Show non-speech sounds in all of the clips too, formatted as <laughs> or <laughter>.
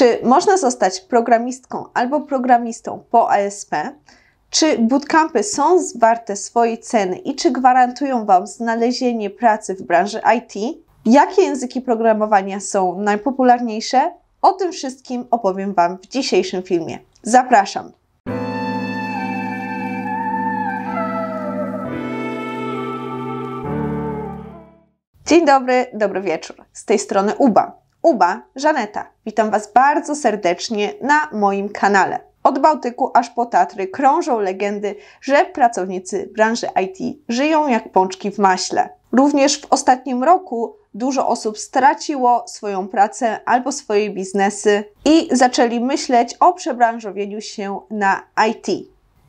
Czy można zostać programistką albo programistą po ASP? Czy bootcampy są zwarte swojej ceny i czy gwarantują Wam znalezienie pracy w branży IT? Jakie języki programowania są najpopularniejsze? O tym wszystkim opowiem Wam w dzisiejszym filmie. Zapraszam! Dzień dobry, dobry wieczór. Z tej strony Uba. Uba, Żaneta. Witam Was bardzo serdecznie na moim kanale. Od Bałtyku aż po Tatry krążą legendy, że pracownicy branży IT żyją jak pączki w maśle. Również w ostatnim roku dużo osób straciło swoją pracę albo swoje biznesy i zaczęli myśleć o przebranżowieniu się na IT.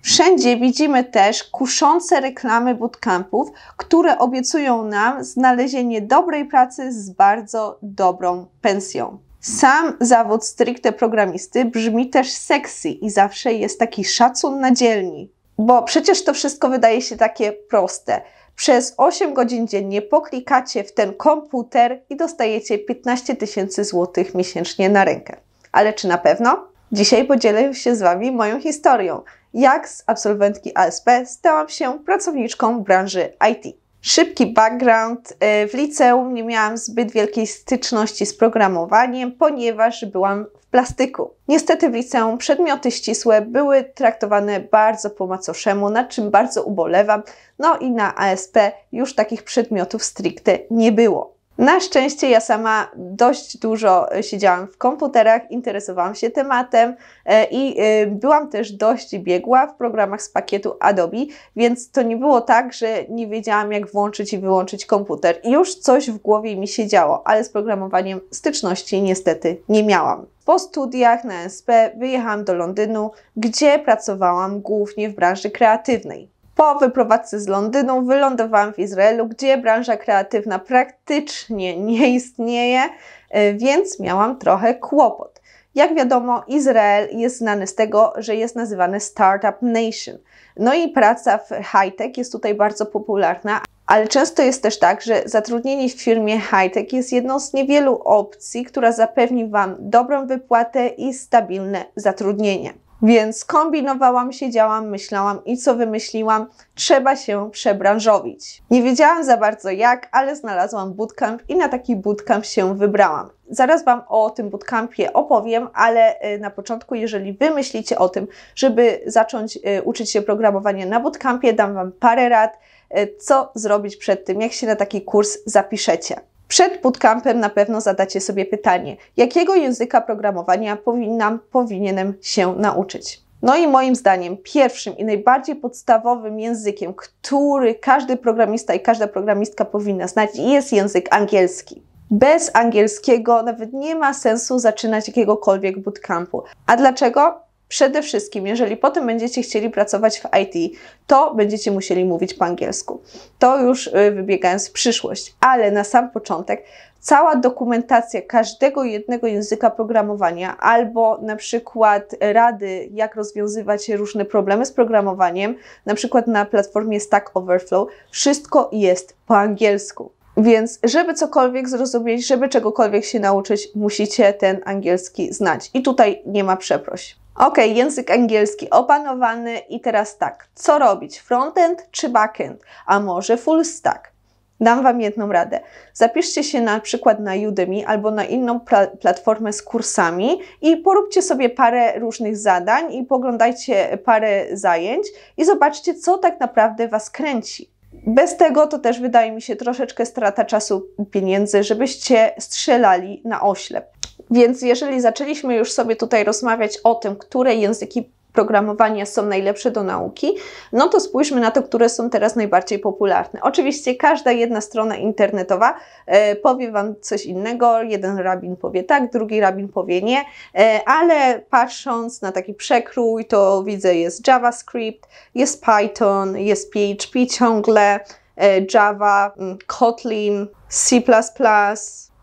Wszędzie widzimy też kuszące reklamy bootcampów, które obiecują nam znalezienie dobrej pracy z bardzo dobrą pensją. Sam zawód stricte programisty brzmi też sexy i zawsze jest taki szacun na dzielni. Bo przecież to wszystko wydaje się takie proste. Przez 8 godzin dziennie poklikacie w ten komputer i dostajecie 15 tysięcy złotych miesięcznie na rękę. Ale czy na pewno? Dzisiaj podzielę się z Wami moją historią jak z absolwentki ASP stałam się pracowniczką branży IT. Szybki background. Y, w liceum nie miałam zbyt wielkiej styczności z programowaniem, ponieważ byłam w plastyku. Niestety w liceum przedmioty ścisłe były traktowane bardzo po macoszemu, nad czym bardzo ubolewam. No i na ASP już takich przedmiotów stricte nie było. Na szczęście ja sama dość dużo siedziałam w komputerach, interesowałam się tematem e, i e, byłam też dość biegła w programach z pakietu Adobe, więc to nie było tak, że nie wiedziałam jak włączyć i wyłączyć komputer. już coś w głowie mi się działo, ale z programowaniem styczności niestety nie miałam. Po studiach na SP wyjechałam do Londynu, gdzie pracowałam głównie w branży kreatywnej. Po wyprowadzce z Londynu wylądowałam w Izraelu, gdzie branża kreatywna praktycznie nie istnieje, e, więc miałam trochę kłopot. Jak wiadomo, Izrael jest znany z tego, że jest nazywany Startup Nation. No i praca w high-tech jest tutaj bardzo popularna, ale często jest też tak, że zatrudnienie w firmie high-tech jest jedną z niewielu opcji, która zapewni Wam dobrą wypłatę i stabilne zatrudnienie. Więc kombinowałam, siedziałam, myślałam i co wymyśliłam? Trzeba się przebranżowić. Nie wiedziałam za bardzo jak, ale znalazłam bootcamp i na taki bootcamp się wybrałam. Zaraz Wam o tym bootcampie opowiem, ale y, na początku, jeżeli Wy myślicie o tym, żeby zacząć y, uczyć się programowania na bootcampie, dam Wam parę rad, y, co zrobić przed tym, jak się na taki kurs zapiszecie. Przed bootcampem na pewno zadacie sobie pytanie, jakiego języka programowania powinnam, powinienem się nauczyć? No i moim zdaniem pierwszym i najbardziej podstawowym językiem, który każdy programista i każda programistka powinna znać, jest język angielski. Bez angielskiego nawet nie ma sensu zaczynać jakiegokolwiek bootcampu. A dlaczego? Przede wszystkim, jeżeli potem będziecie chcieli pracować w IT, to będziecie musieli mówić po angielsku. To już y, wybiegając w przyszłość, ale na sam początek cała dokumentacja każdego jednego języka programowania, albo na przykład rady, jak rozwiązywać różne problemy z programowaniem, na przykład na platformie Stack Overflow, wszystko jest po angielsku. Więc, żeby cokolwiek zrozumieć, żeby czegokolwiek się nauczyć, musicie ten angielski znać. I tutaj nie ma przeproś. Ok, język angielski opanowany i teraz tak, co robić? Frontend czy backend? A może full stack? Dam Wam jedną radę. Zapiszcie się na przykład na Udemy albo na inną platformę z kursami i poróbcie sobie parę różnych zadań i poglądajcie parę zajęć i zobaczcie, co tak naprawdę Was kręci. Bez tego to też wydaje mi się troszeczkę strata czasu i pieniędzy, żebyście strzelali na oślep. Więc jeżeli zaczęliśmy już sobie tutaj rozmawiać o tym, które języki programowania są najlepsze do nauki, no to spójrzmy na to, które są teraz najbardziej popularne. Oczywiście każda jedna strona internetowa e, powie Wam coś innego, jeden rabin powie tak, drugi rabin powie nie, e, ale patrząc na taki przekrój, to widzę jest JavaScript, jest Python, jest PHP ciągle, e, Java, mm, Kotlin, C++,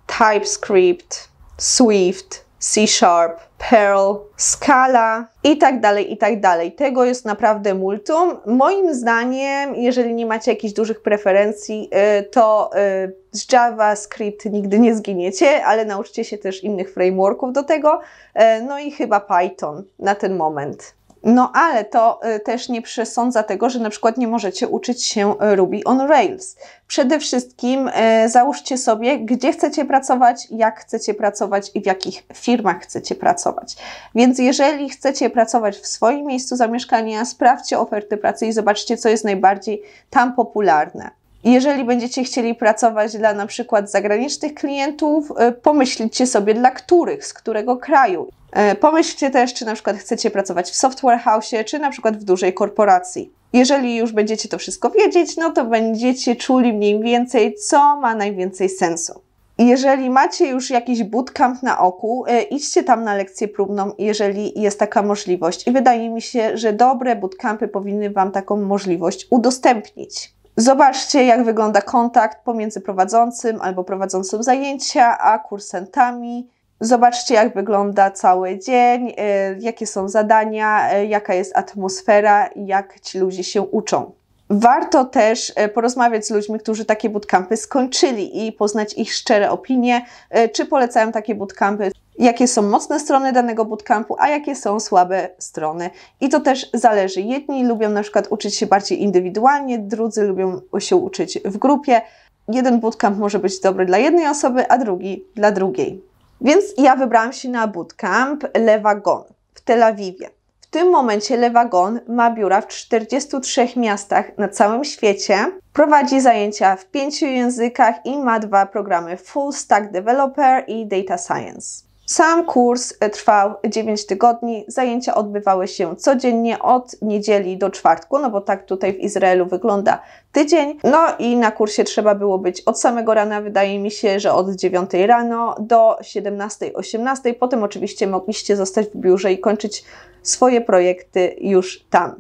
TypeScript, Swift, C Sharp, Perl, Scala i tak dalej, i tak dalej. Tego jest naprawdę multum. Moim zdaniem, jeżeli nie macie jakichś dużych preferencji, y, to y, z JavaScript nigdy nie zginiecie, ale nauczcie się też innych frameworków do tego, y, no i chyba Python na ten moment. No ale to y, też nie przesądza tego, że na przykład nie możecie uczyć się y, Ruby on Rails. Przede wszystkim y, załóżcie sobie, gdzie chcecie pracować, jak chcecie pracować i w jakich firmach chcecie pracować. Więc jeżeli chcecie pracować w swoim miejscu zamieszkania, sprawdźcie oferty pracy i zobaczcie, co jest najbardziej tam popularne. Jeżeli będziecie chcieli pracować dla na przykład zagranicznych klientów, pomyślcie sobie dla których, z którego kraju. E, pomyślcie też, czy na przykład chcecie pracować w software house, czy na przykład w dużej korporacji. Jeżeli już będziecie to wszystko wiedzieć, no to będziecie czuli mniej więcej, co ma najwięcej sensu. Jeżeli macie już jakiś bootcamp na oku, e, idźcie tam na lekcję próbną, jeżeli jest taka możliwość. I wydaje mi się, że dobre bootcampy powinny Wam taką możliwość udostępnić. Zobaczcie, jak wygląda kontakt pomiędzy prowadzącym albo prowadzącym zajęcia, a kursantami Zobaczcie, jak wygląda cały dzień, y, jakie są zadania, y, jaka jest atmosfera jak ci ludzie się uczą. Warto też y, porozmawiać z ludźmi, którzy takie bootcampy skończyli i poznać ich szczere opinie, czy polecają takie bootcampy, jakie są mocne strony danego bootcampu, a jakie są słabe strony. I to też zależy. Jedni lubią na przykład uczyć się bardziej indywidualnie, drudzy lubią się uczyć w grupie. Jeden bootcamp może być dobry dla jednej osoby, a drugi dla drugiej. Więc ja wybrałam się na bootcamp Lewagon w Tel Awiwie. W tym momencie Lewagon ma biura w 43 miastach na całym świecie, prowadzi zajęcia w pięciu językach i ma dwa programy Full Stack Developer i Data Science. Sam kurs e, trwał 9 tygodni. Zajęcia odbywały się codziennie od niedzieli do czwartku, no bo tak tutaj w Izraelu wygląda tydzień. No i na kursie trzeba było być od samego rana, wydaje mi się, że od 9 rano do 17, 18. Potem oczywiście mogliście zostać w biurze i kończyć swoje projekty już tam.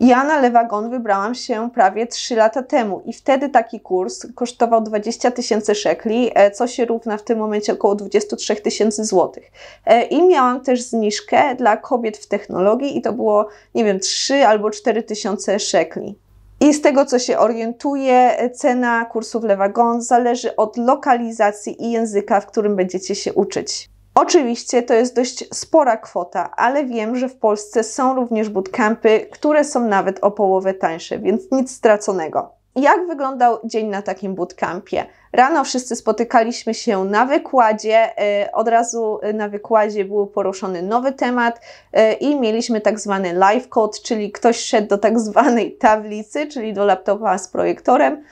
Ja na Lewagon wybrałam się prawie 3 lata temu i wtedy taki kurs kosztował 20 tysięcy szekli, e, co się równa w tym momencie około 23 tysięcy złotych. E, I miałam też zniżkę dla kobiet w technologii i to było, nie wiem, 3 albo 4 tysiące szekli. I z tego, co się orientuję, e, cena kursów Lewagon zależy od lokalizacji i języka, w którym będziecie się uczyć. Oczywiście to jest dość spora kwota, ale wiem, że w Polsce są również bootcampy, które są nawet o połowę tańsze, więc nic straconego jak wyglądał dzień na takim bootcampie? Rano wszyscy spotykaliśmy się na wykładzie, y, od razu y, na wykładzie był poruszony nowy temat y, i mieliśmy tak zwany live code, czyli ktoś szedł do tak zwanej tablicy, czyli do laptopa z projektorem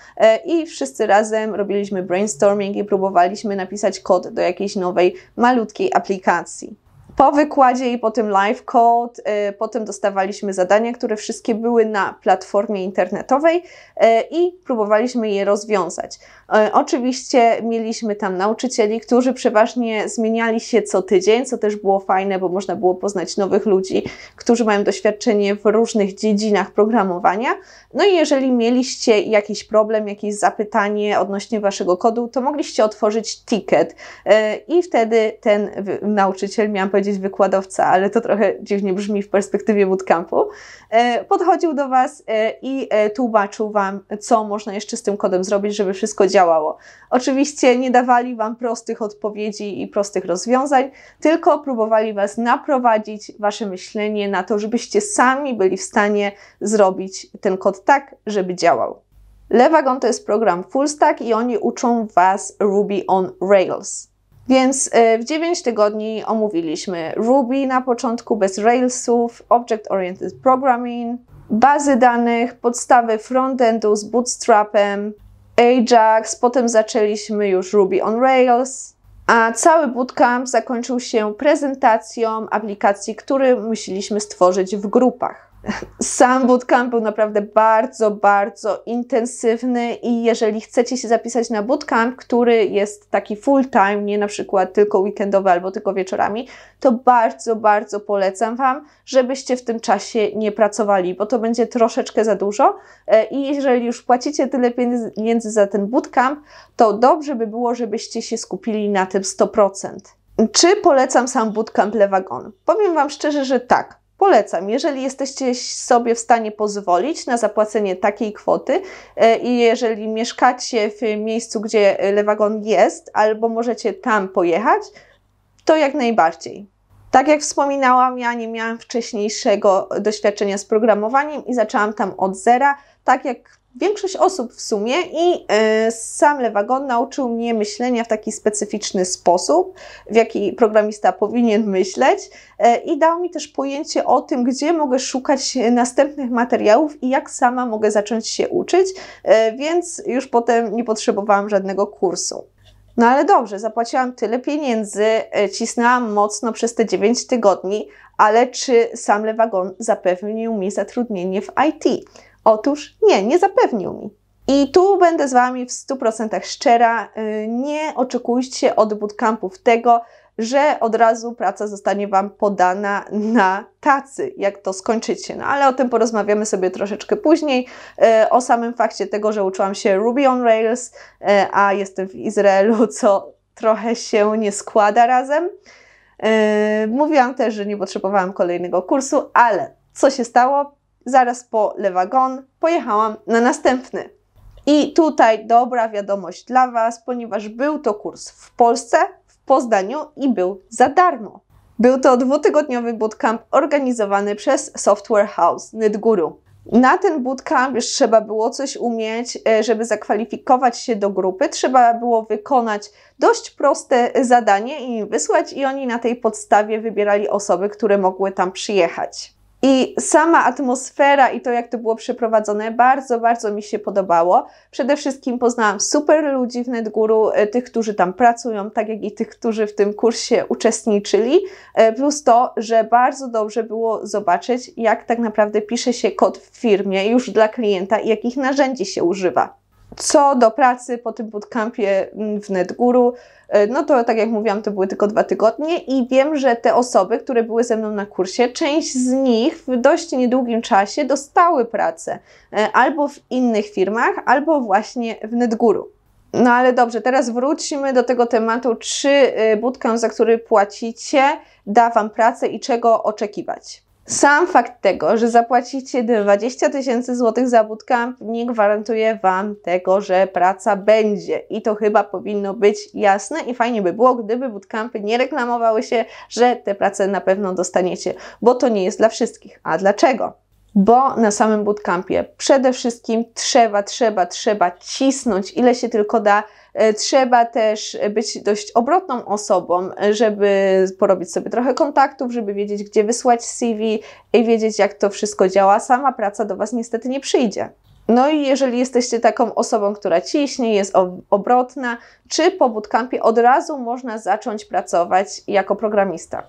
i wszyscy razem robiliśmy brainstorming i próbowaliśmy napisać kod do jakiejś nowej, malutkiej aplikacji. Po wykładzie i po tym live code, y, potem dostawaliśmy zadania, które wszystkie były na platformie internetowej y, i próbowaliśmy je rozwiązać. Y, oczywiście mieliśmy tam nauczycieli, którzy przeważnie zmieniali się co tydzień, co też było fajne, bo można było poznać nowych ludzi, którzy mają doświadczenie w różnych dziedzinach programowania. No i jeżeli mieliście jakiś problem, jakieś zapytanie odnośnie waszego kodu, to mogliście otworzyć ticket i wtedy ten nauczyciel, miałam powiedzieć, powiedzieć wykładowca, ale to trochę dziwnie brzmi w perspektywie bootcampu, e, podchodził do Was e, i e, tłumaczył Wam, co można jeszcze z tym kodem zrobić, żeby wszystko działało. Oczywiście nie dawali Wam prostych odpowiedzi i prostych rozwiązań, tylko próbowali Was naprowadzić, Wasze myślenie na to, żebyście sami byli w stanie zrobić ten kod tak, żeby działał. Lewagon to jest program full stack i oni uczą Was Ruby on Rails. Więc e, w 9 tygodni omówiliśmy Ruby na początku bez Railsów, Object-Oriented Programming, bazy danych, podstawy frontendu z Bootstrapem, Ajax, potem zaczęliśmy już Ruby on Rails, a cały bootcamp zakończył się prezentacją aplikacji, które musieliśmy stworzyć w grupach. Sam bootcamp był naprawdę bardzo, bardzo intensywny i jeżeli chcecie się zapisać na bootcamp, który jest taki full time, nie na przykład tylko weekendowy albo tylko wieczorami, to bardzo, bardzo polecam Wam, żebyście w tym czasie nie pracowali, bo to będzie troszeczkę za dużo e, i jeżeli już płacicie tyle pieniędzy za ten bootcamp, to dobrze by było, żebyście się skupili na tym 100%. Czy polecam sam bootcamp Lewagon? Powiem Wam szczerze, że tak Polecam, jeżeli jesteście sobie w stanie pozwolić na zapłacenie takiej kwoty e, i jeżeli mieszkacie w miejscu, gdzie lewagon jest, albo możecie tam pojechać, to jak najbardziej. Tak jak wspominałam, ja nie miałam wcześniejszego doświadczenia z programowaniem i zaczęłam tam od zera, tak jak większość osób w sumie i e, sam Lewagon nauczył mnie myślenia w taki specyficzny sposób, w jaki programista powinien myśleć e, i dał mi też pojęcie o tym, gdzie mogę szukać następnych materiałów i jak sama mogę zacząć się uczyć, e, więc już potem nie potrzebowałam żadnego kursu. No ale dobrze, zapłaciłam tyle pieniędzy, cisnęłam mocno przez te 9 tygodni, ale czy sam Lewagon zapewnił mi zatrudnienie w IT? Otóż nie, nie zapewnił mi. I tu będę z Wami w 100% szczera. Y, nie oczekujcie od bootcampów tego, że od razu praca zostanie Wam podana na tacy, jak to skończycie. No ale o tym porozmawiamy sobie troszeczkę później. Y, o samym fakcie tego, że uczyłam się Ruby on Rails, y, a jestem w Izraelu, co trochę się nie składa razem. Mówiłam też, że nie potrzebowałam kolejnego kursu, ale co się stało? zaraz po Lewagon pojechałam na następny. I tutaj dobra wiadomość dla Was, ponieważ był to kurs w Polsce, w Poznaniu i był za darmo. Był to dwutygodniowy bootcamp organizowany przez Software House NetGuru. Na ten bootcamp już trzeba było coś umieć, e, żeby zakwalifikować się do grupy. Trzeba było wykonać dość proste zadanie i im wysłać, i oni na tej podstawie wybierali osoby, które mogły tam przyjechać. I sama atmosfera i to, jak to było przeprowadzone, bardzo, bardzo mi się podobało. Przede wszystkim poznałam super ludzi w NetGuru, e, tych, którzy tam pracują, tak jak i tych, którzy w tym kursie uczestniczyli. E, plus to, że bardzo dobrze było zobaczyć, jak tak naprawdę pisze się kod w firmie już dla klienta i jakich narzędzi się używa. Co do pracy po tym bootcampie mm, w NetGuru, e, no to tak jak mówiłam, to były tylko dwa tygodnie i wiem, że te osoby, które były ze mną na kursie, część z nich w dość niedługim czasie dostały pracę e, albo w innych firmach, albo właśnie w NetGuru. No ale dobrze, teraz wróćmy do tego tematu, czy e, bootcamp, za który płacicie, da Wam pracę i czego oczekiwać. Sam fakt tego, że zapłacicie 20 tysięcy złotych za bootcamp, nie gwarantuje Wam tego, że praca będzie. I to chyba powinno być jasne i fajnie by było, gdyby bootcampy nie reklamowały się, że te prace na pewno dostaniecie, bo to nie jest dla wszystkich. A dlaczego? bo na samym bootcampie przede wszystkim trzeba, trzeba, trzeba cisnąć ile się tylko da. E, trzeba też być dość obrotną osobą, żeby porobić sobie trochę kontaktów, żeby wiedzieć, gdzie wysłać CV i wiedzieć, jak to wszystko działa. Sama praca do Was niestety nie przyjdzie. No i jeżeli jesteście taką osobą, która ciśnie, jest obrotna, czy po bootcampie od razu można zacząć pracować jako programista?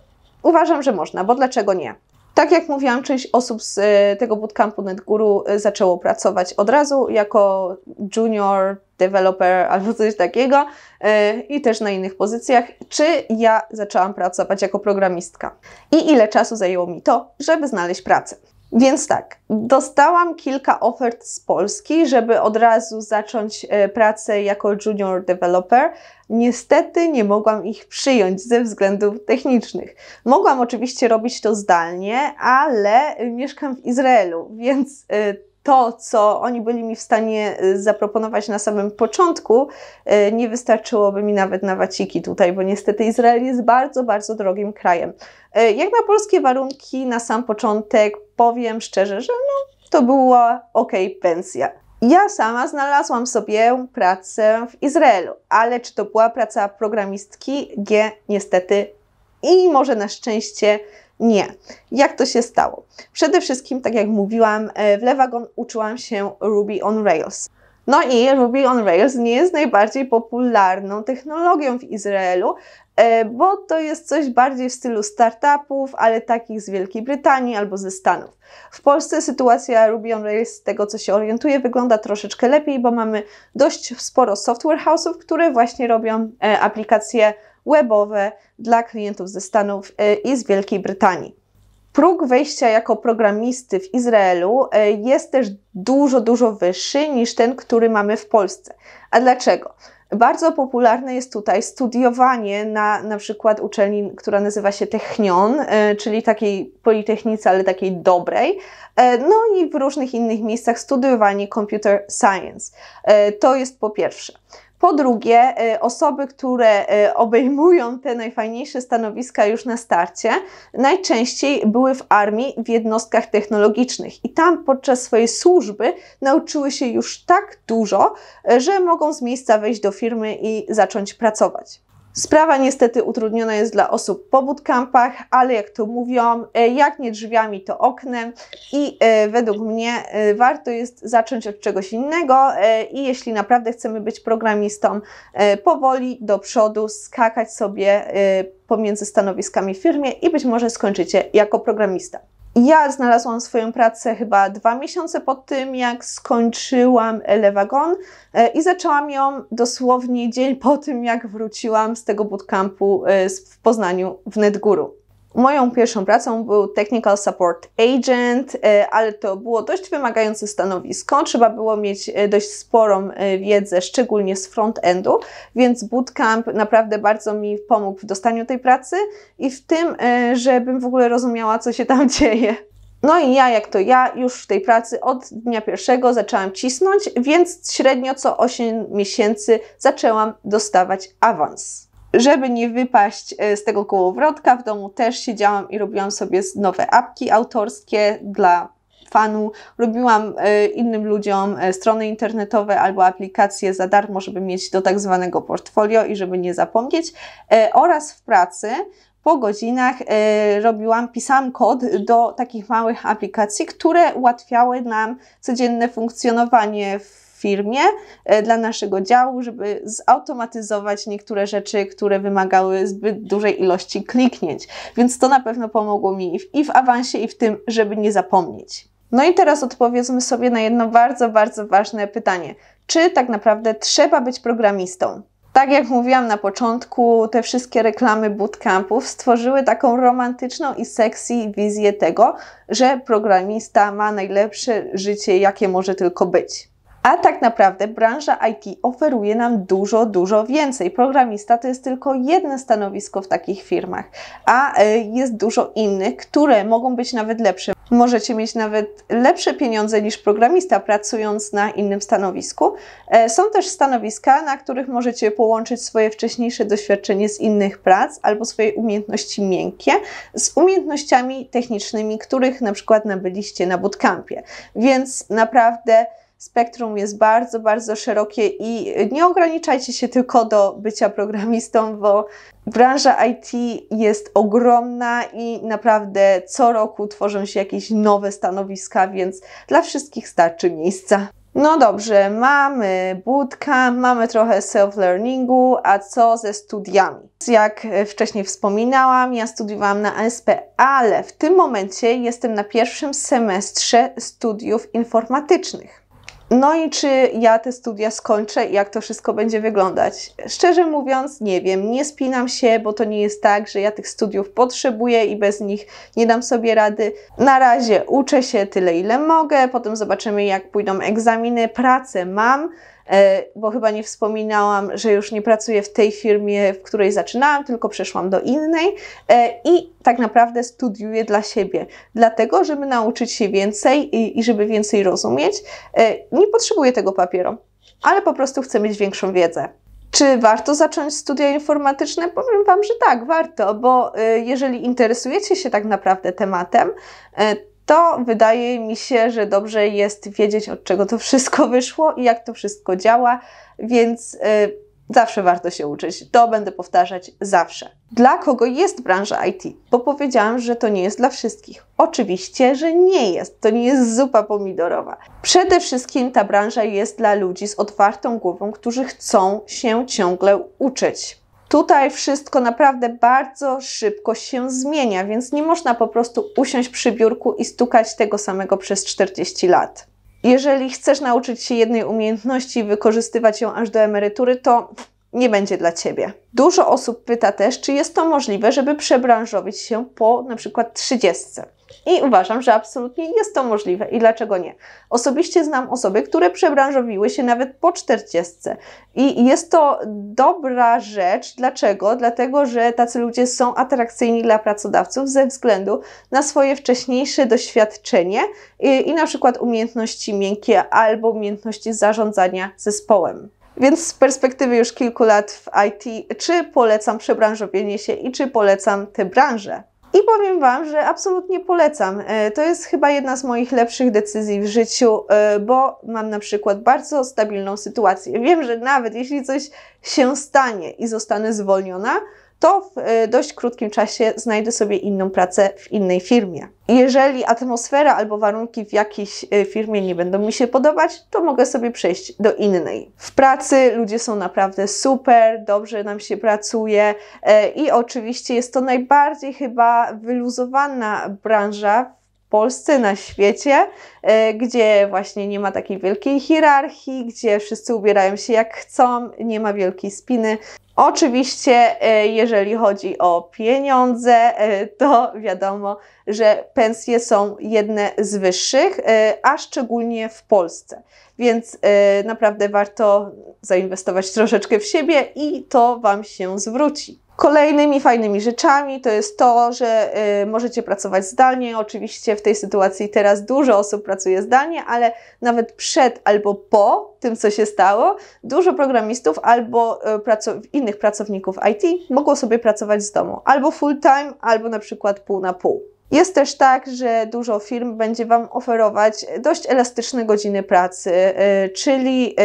Uważam, że można, bo dlaczego nie? Tak jak mówiłam, część osób z e, tego bootcampu NetGuru e, zaczęło pracować od razu jako junior developer albo coś takiego e, i też na innych pozycjach, czy ja zaczęłam pracować jako programistka i ile czasu zajęło mi to, żeby znaleźć pracę. Więc tak, dostałam kilka ofert z Polski, żeby od razu zacząć e, pracę jako junior developer. Niestety nie mogłam ich przyjąć ze względów technicznych. Mogłam oczywiście robić to zdalnie, ale mieszkam w Izraelu, więc e, to, co oni byli mi w stanie y, zaproponować na samym początku, y, nie wystarczyłoby mi nawet na waciki tutaj, bo niestety Izrael jest bardzo, bardzo drogim krajem. Y, jak na polskie warunki, na sam początek powiem szczerze, że no, to była ok pensja. Ja sama znalazłam sobie pracę w Izraelu, ale czy to była praca programistki? G, niestety i może na szczęście nie. Jak to się stało? Przede wszystkim, tak jak mówiłam, e, w Lewagon uczyłam się Ruby on Rails. No i Ruby on Rails nie jest najbardziej popularną technologią w Izraelu, e, bo to jest coś bardziej w stylu startupów, ale takich z Wielkiej Brytanii albo ze Stanów. W Polsce sytuacja Ruby on Rails, z tego co się orientuje, wygląda troszeczkę lepiej, bo mamy dość sporo software house'ów, które właśnie robią e, aplikacje webowe dla klientów ze Stanów e, i z Wielkiej Brytanii. Próg wejścia jako programisty w Izraelu e, jest też dużo, dużo wyższy niż ten, który mamy w Polsce. A dlaczego? Bardzo popularne jest tutaj studiowanie na na przykład uczelni, która nazywa się Technion, e, czyli takiej politechnice, ale takiej dobrej, no i w różnych innych miejscach studiowanie computer science. To jest po pierwsze. Po drugie, y, osoby, które y, obejmują te najfajniejsze stanowiska już na starcie, najczęściej były w armii w jednostkach technologicznych i tam podczas swojej służby nauczyły się już tak dużo, y, że mogą z miejsca wejść do firmy i zacząć pracować. Sprawa niestety utrudniona jest dla osób po bootcampach, ale jak to mówią, e, jak nie drzwiami, to oknem i e, według mnie e, warto jest zacząć od czegoś innego i jeśli naprawdę chcemy być programistą, powoli do przodu skakać sobie pomiędzy stanowiskami w firmie i być może skończycie jako programista. Ja znalazłam swoją pracę chyba dwa miesiące po tym, jak skończyłam Elewagon e, i zaczęłam ją dosłownie dzień po tym, jak wróciłam z tego bootcampu e, w Poznaniu w NetGuru. Moją pierwszą pracą był Technical Support Agent, e, ale to było dość wymagające stanowisko. Trzeba było mieć e, dość sporą e, wiedzę, szczególnie z front-endu, więc Bootcamp naprawdę bardzo mi pomógł w dostaniu tej pracy i w tym, żebym w ogóle rozumiała, co się tam <laughs> dzieje. No i ja, jak to ja, już w tej pracy od dnia pierwszego zaczęłam cisnąć, więc średnio co 8 miesięcy zaczęłam dostawać awans. Żeby nie wypaść e, z tego kołowrotka, w domu też siedziałam i robiłam sobie nowe apki autorskie dla fanu. Robiłam e, innym ludziom e, strony internetowe albo aplikacje za darmo, żeby mieć do tak zwanego portfolio i żeby nie zapomnieć. Oraz w pracy po godzinach robiłam, pisałam kod do takich małych aplikacji, które ułatwiały nam codzienne funkcjonowanie w firmie e, dla naszego działu, żeby zautomatyzować niektóre rzeczy, które wymagały zbyt dużej ilości kliknięć. Więc to na pewno pomogło mi i w awansie, i w tym, żeby nie zapomnieć. No i teraz odpowiedzmy sobie na jedno bardzo, bardzo ważne pytanie. Czy tak naprawdę trzeba być programistą? Tak jak mówiłam na początku, te wszystkie reklamy bootcampów stworzyły taką romantyczną i sexy wizję tego, że programista ma najlepsze życie, jakie może tylko być. A tak naprawdę branża IT oferuje nam dużo, dużo więcej. Programista to jest tylko jedno stanowisko w takich firmach, a e, jest dużo innych, które mogą być nawet lepsze. Możecie mieć nawet lepsze pieniądze niż programista pracując na innym stanowisku. E, są też stanowiska, na których możecie połączyć swoje wcześniejsze doświadczenie z innych prac albo swoje umiejętności miękkie z umiejętnościami technicznymi, których na przykład nabyliście na bootcampie. Więc naprawdę spektrum jest bardzo, bardzo szerokie i nie ograniczajcie się tylko do bycia programistą, bo branża IT jest ogromna i naprawdę co roku tworzą się jakieś nowe stanowiska, więc dla wszystkich starczy miejsca. No dobrze, mamy budka, mamy trochę self-learningu, a co ze studiami? Jak wcześniej wspominałam, ja studiowałam na ASP, ale w tym momencie jestem na pierwszym semestrze studiów informatycznych. No i czy ja te studia skończę i jak to wszystko będzie wyglądać? Szczerze mówiąc, nie wiem. Nie spinam się, bo to nie jest tak, że ja tych studiów potrzebuję i bez nich nie dam sobie rady. Na razie uczę się tyle, ile mogę, potem zobaczymy, jak pójdą egzaminy. Pracę mam E, bo chyba nie wspominałam, że już nie pracuję w tej firmie, w której zaczynałam, tylko przeszłam do innej e, i tak naprawdę studiuję dla siebie, dlatego, żeby nauczyć się więcej i, żeby więcej rozumieć. E, nie potrzebuję tego papieru, ale po prostu chcę mieć większą wiedzę. Czy warto zacząć studia informatyczne? Powiem Wam, że tak, warto, bo jeżeli interesujecie się tak naprawdę tematem, to wydaje mi się, że dobrze jest wiedzieć, od czego to wszystko wyszło i jak to wszystko działa, więc y, zawsze warto się uczyć. To będę powtarzać zawsze. Dla kogo jest branża IT? Bo powiedziałam, że to nie jest dla wszystkich. Oczywiście, że nie jest. To nie jest zupa pomidorowa. Przede wszystkim ta branża jest dla ludzi z otwartą głową, którzy chcą się ciągle uczyć. Tutaj wszystko naprawdę bardzo szybko się zmienia, więc nie można po prostu usiąść przy biurku i stukać tego samego przez 40 lat. Jeżeli chcesz nauczyć się jednej umiejętności i wykorzystywać ją aż do emerytury, to nie będzie dla Ciebie. Dużo osób pyta też, czy jest to możliwe, żeby przebranżowić się po na przykład 30. I uważam, że absolutnie jest to możliwe i dlaczego nie. Osobiście znam osoby, które przebranżowiły się nawet po 40. I jest to dobra rzecz. Dlaczego? Dlatego, że tacy ludzie są atrakcyjni dla pracodawców ze względu na swoje wcześniejsze doświadczenie i, i na przykład umiejętności miękkie albo umiejętności zarządzania zespołem. Więc z perspektywy już kilku lat w IT, czy polecam przebranżowienie się i czy polecam tę branżę? I powiem Wam, że absolutnie polecam. E, to jest chyba jedna z moich lepszych decyzji w życiu, e, bo mam na przykład bardzo stabilną sytuację. Wiem, że nawet jeśli coś się stanie i zostanę zwolniona, to w e, dość krótkim czasie znajdę sobie inną pracę w innej firmie. Jeżeli atmosfera albo warunki w jakiejś e, firmie nie będą mi się podobać, to mogę sobie przejść do innej. W pracy ludzie są naprawdę super, dobrze nam się pracuje e, i oczywiście jest to najbardziej chyba wyluzowana branża Polsce, na świecie, e, gdzie właśnie nie ma takiej wielkiej hierarchii, gdzie wszyscy ubierają się jak chcą, nie ma wielkiej spiny. Oczywiście, e, jeżeli chodzi o pieniądze, e, to wiadomo, że pensje są jedne z wyższych, a szczególnie w Polsce. Więc naprawdę warto zainwestować troszeczkę w siebie i to Wam się zwróci. Kolejnymi fajnymi rzeczami to jest to, że y, możecie pracować zdalnie. Oczywiście w tej sytuacji teraz dużo osób pracuje zdalnie, ale nawet przed albo po tym, co się stało, dużo programistów albo y, pracow innych pracowników IT mogło sobie pracować z domu albo full time, albo na przykład pół na pół. Jest też tak, że dużo firm będzie Wam oferować dość elastyczne godziny pracy, y, czyli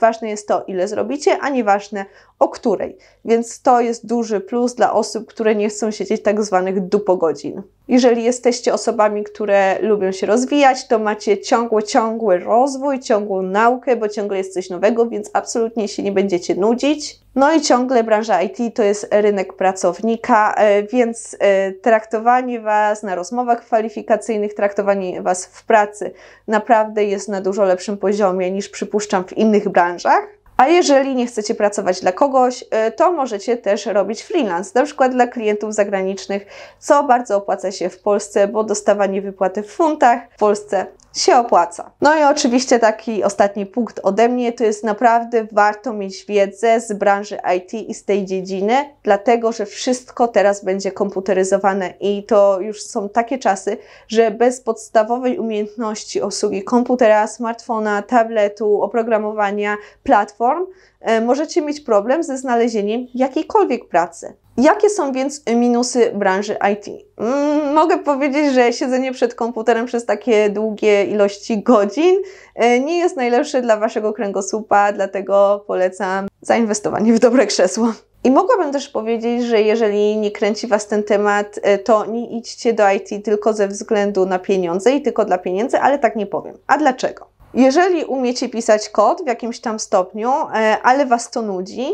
ważne jest to, ile zrobicie, a ważne o której. Więc to jest duży plus dla osób, które nie chcą siedzieć tak zwanych dupogodzin. Jeżeli jesteście osobami, które lubią się rozwijać, to macie ciągły, ciągły rozwój, ciągłą naukę, bo ciągle jest coś nowego, więc absolutnie się nie będziecie nudzić. No i ciągle branża IT to jest rynek pracownika, e, więc e, traktowanie Was na rozmowach kwalifikacyjnych, traktowanie Was w pracy naprawdę jest na dużo lepszym poziomie niż przypuszczam w innych branżach. A jeżeli nie chcecie pracować dla kogoś, y, to możecie też robić freelance, na przykład dla klientów zagranicznych, co bardzo opłaca się w Polsce, bo dostawanie wypłaty w funtach w Polsce się opłaca. No i oczywiście taki ostatni punkt ode mnie, to jest naprawdę warto mieć wiedzę z branży IT i z tej dziedziny, dlatego że wszystko teraz będzie komputeryzowane i to już są takie czasy, że bez podstawowej umiejętności obsługi komputera, smartfona, tabletu, oprogramowania, platform, e, możecie mieć problem ze znalezieniem jakiejkolwiek pracy. Jakie są więc minusy branży IT? Mm, mogę powiedzieć, że siedzenie przed komputerem przez takie długie ilości godzin e, nie jest najlepsze dla waszego kręgosłupa, dlatego polecam zainwestowanie w dobre krzesło. I mogłabym też powiedzieć, że jeżeli nie kręci Was ten temat, e, to nie idźcie do IT tylko ze względu na pieniądze i tylko dla pieniędzy, ale tak nie powiem. A dlaczego? Jeżeli umiecie pisać kod w jakimś tam stopniu, e, ale Was to nudzi,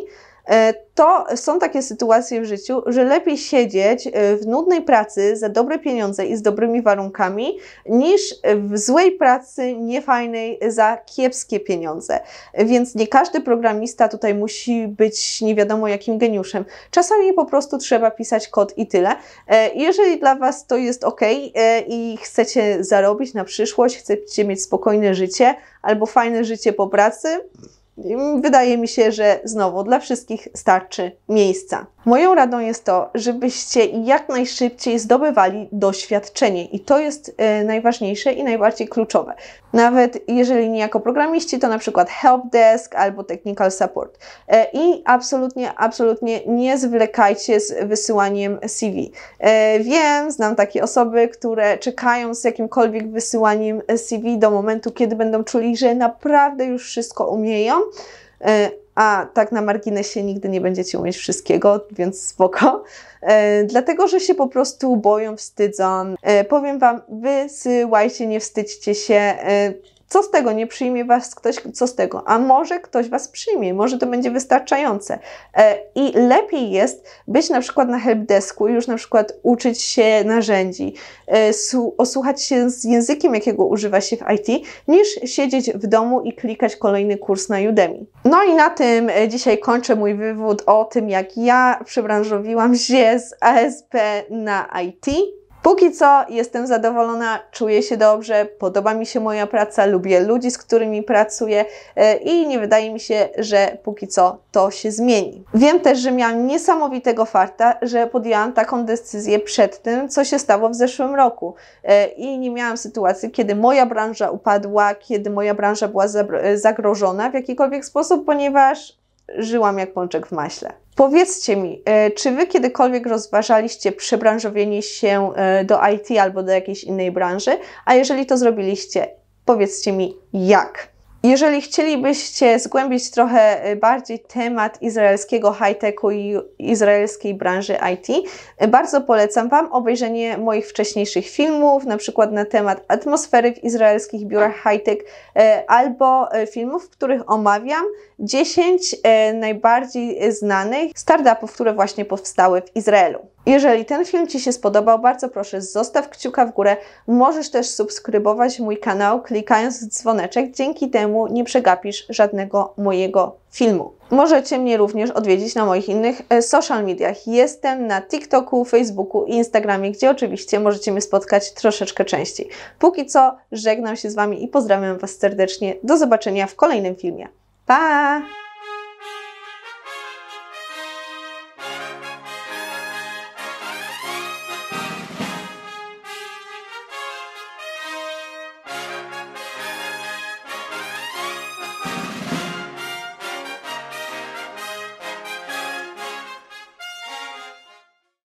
E, to są takie sytuacje w życiu, że lepiej siedzieć e, w nudnej pracy za dobre pieniądze i z dobrymi warunkami, niż w złej pracy niefajnej za kiepskie pieniądze. Więc nie każdy programista tutaj musi być nie wiadomo jakim geniuszem. Czasami po prostu trzeba pisać kod i tyle. E, jeżeli dla Was to jest ok i chcecie zarobić na przyszłość, chcecie mieć spokojne życie albo fajne życie po pracy, Wydaje mi się, że znowu dla wszystkich starczy miejsca. Moją radą jest to, żebyście jak najszybciej zdobywali doświadczenie i to jest y, najważniejsze i najbardziej kluczowe. Nawet jeżeli nie jako programiści, to na przykład helpdesk albo technical support. E, I absolutnie, absolutnie nie zwlekajcie z wysyłaniem CV. E, Wiem, znam takie osoby, które czekają z jakimkolwiek wysyłaniem CV do momentu, kiedy będą czuli, że naprawdę już wszystko umieją, E, a tak na marginesie nigdy nie będziecie umieć wszystkiego, więc spoko. E, dlatego, że się po prostu boją, wstydzą. E, powiem Wam, wysyłajcie, nie wstydźcie się. Co z tego, nie przyjmie was ktoś, co z tego? A może ktoś was przyjmie, może to będzie wystarczające. E, I lepiej jest być na przykład na helpdesku, już na przykład uczyć się narzędzi, e, osłuchać się z językiem, jakiego używa się w IT, niż siedzieć w domu i klikać kolejny kurs na Udemy. No i na tym e, dzisiaj kończę mój wywód o tym, jak ja przebranżowiłam się z ASP na IT. Póki co jestem zadowolona, czuję się dobrze, podoba mi się moja praca, lubię ludzi, z którymi pracuję e, i nie wydaje mi się, że póki co to się zmieni. Wiem też, że miałam niesamowitego farta, że podjęłam taką decyzję przed tym, co się stało w zeszłym roku e, i nie miałam sytuacji, kiedy moja branża upadła, kiedy moja branża była zagrożona w jakikolwiek sposób, ponieważ żyłam jak pączek w maśle. Powiedzcie mi, e, czy Wy kiedykolwiek rozważaliście przebranżowienie się e, do IT albo do jakiejś innej branży? A jeżeli to zrobiliście, powiedzcie mi jak. Jeżeli chcielibyście zgłębić trochę y, bardziej temat izraelskiego high-techu i izraelskiej branży IT, y, bardzo polecam Wam obejrzenie moich wcześniejszych filmów, na przykład na temat atmosfery w izraelskich biurach high-tech, y, albo filmów, w których omawiam 10 najbardziej znanych startupów, które właśnie powstały w Izraelu. Jeżeli ten film Ci się spodobał, bardzo proszę zostaw kciuka w górę. Możesz też subskrybować mój kanał klikając dzwoneczek. Dzięki temu czemu nie przegapisz żadnego mojego filmu. Możecie mnie również odwiedzić na moich innych e, social mediach. Jestem na TikToku, Facebooku i Instagramie, gdzie oczywiście możecie mnie spotkać troszeczkę częściej. Póki co żegnam się z Wami i pozdrawiam Was serdecznie. Do zobaczenia w kolejnym filmie. Pa!